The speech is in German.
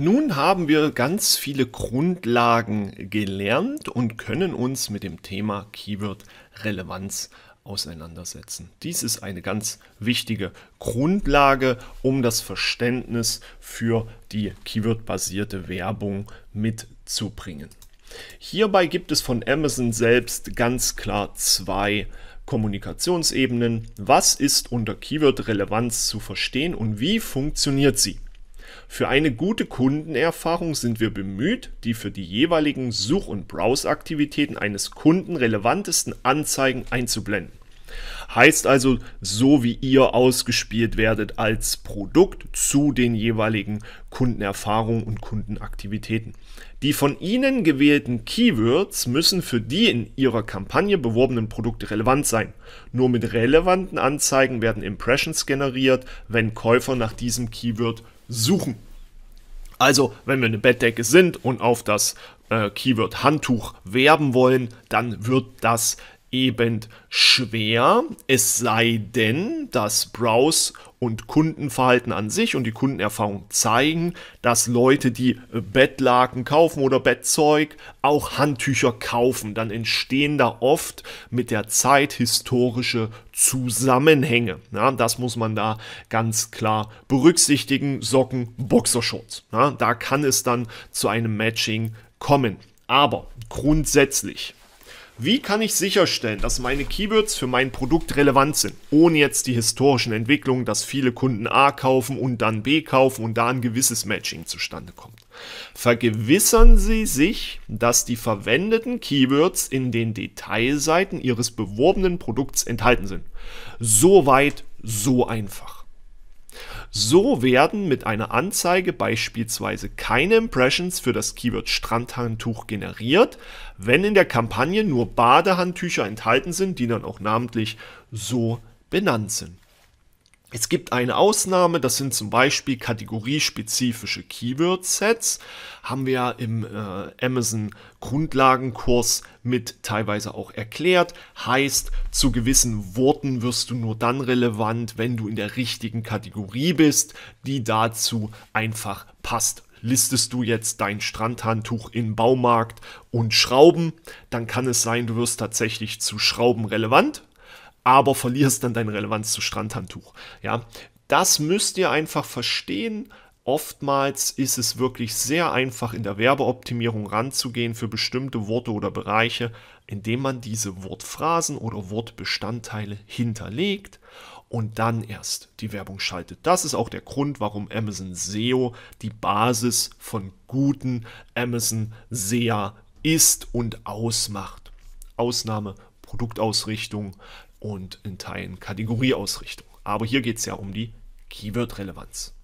Nun haben wir ganz viele Grundlagen gelernt und können uns mit dem Thema Keyword Relevanz auseinandersetzen. Dies ist eine ganz wichtige Grundlage, um das Verständnis für die Keyword-basierte Werbung mitzubringen. Hierbei gibt es von Amazon selbst ganz klar zwei Kommunikationsebenen. Was ist unter Keyword-Relevanz zu verstehen und wie funktioniert sie? Für eine gute Kundenerfahrung sind wir bemüht, die für die jeweiligen Such- und Browse-Aktivitäten eines Kunden relevantesten Anzeigen einzublenden. Heißt also, so wie ihr ausgespielt werdet als Produkt zu den jeweiligen Kundenerfahrungen und Kundenaktivitäten. Die von Ihnen gewählten Keywords müssen für die in Ihrer Kampagne beworbenen Produkte relevant sein. Nur mit relevanten Anzeigen werden Impressions generiert, wenn Käufer nach diesem Keyword suchen. Also, wenn wir eine Bettdecke sind und auf das äh, Keyword Handtuch werben wollen, dann wird das eben schwer, es sei denn, dass Browse und Kundenverhalten an sich und die Kundenerfahrung zeigen, dass Leute, die Bettlaken kaufen oder Bettzeug, auch Handtücher kaufen. Dann entstehen da oft mit der Zeit historische Zusammenhänge. Ja, das muss man da ganz klar berücksichtigen. Socken, Boxershorts. Ja, da kann es dann zu einem Matching kommen. Aber grundsätzlich wie kann ich sicherstellen, dass meine Keywords für mein Produkt relevant sind, ohne jetzt die historischen Entwicklungen, dass viele Kunden A kaufen und dann B kaufen und da ein gewisses Matching zustande kommt? Vergewissern Sie sich, dass die verwendeten Keywords in den Detailseiten Ihres beworbenen Produkts enthalten sind. So weit, so einfach. So werden mit einer Anzeige beispielsweise keine Impressions für das Keyword Strandhandtuch generiert, wenn in der Kampagne nur Badehandtücher enthalten sind, die dann auch namentlich so benannt sind. Es gibt eine Ausnahme, das sind zum Beispiel kategoriespezifische Keyword-Sets. Haben wir ja im äh, Amazon Grundlagenkurs mit teilweise auch erklärt. Heißt, zu gewissen Worten wirst du nur dann relevant, wenn du in der richtigen Kategorie bist, die dazu einfach passt listest du jetzt dein Strandhandtuch in Baumarkt und Schrauben, dann kann es sein, du wirst tatsächlich zu Schrauben relevant, aber verlierst dann deine Relevanz zu Strandhandtuch. Ja, das müsst ihr einfach verstehen. Oftmals ist es wirklich sehr einfach, in der Werbeoptimierung ranzugehen für bestimmte Worte oder Bereiche, indem man diese Wortphrasen oder Wortbestandteile hinterlegt und dann erst die Werbung schaltet. Das ist auch der Grund, warum Amazon SEO die Basis von guten Amazon SEA ist und ausmacht. Ausnahme Produktausrichtung, und in Teilen Kategorieausrichtung. Aber hier geht es ja um die Keyword-Relevanz.